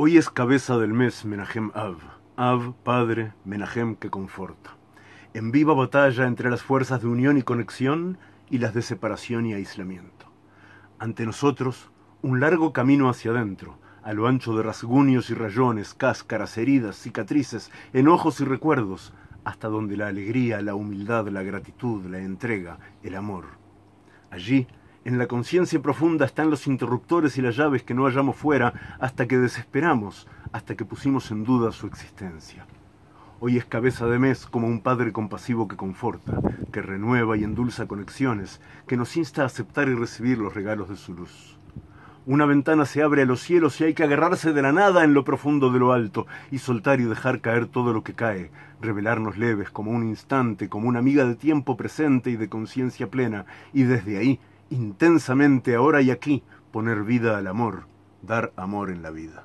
Hoy es cabeza del mes Menahem Av, Av, padre, Menahem que conforta. En viva batalla entre las fuerzas de unión y conexión y las de separación y aislamiento. Ante nosotros, un largo camino hacia adentro, a lo ancho de rasguños y rayones, cáscaras, heridas, cicatrices, enojos y recuerdos, hasta donde la alegría, la humildad, la gratitud, la entrega, el amor. Allí, en la conciencia profunda están los interruptores y las llaves que no hallamos fuera hasta que desesperamos, hasta que pusimos en duda su existencia. Hoy es cabeza de mes como un padre compasivo que conforta, que renueva y endulza conexiones, que nos insta a aceptar y recibir los regalos de su luz. Una ventana se abre a los cielos y hay que agarrarse de la nada en lo profundo de lo alto y soltar y dejar caer todo lo que cae, revelarnos leves como un instante, como una amiga de tiempo presente y de conciencia plena, y desde ahí intensamente ahora y aquí, poner vida al amor, dar amor en la vida.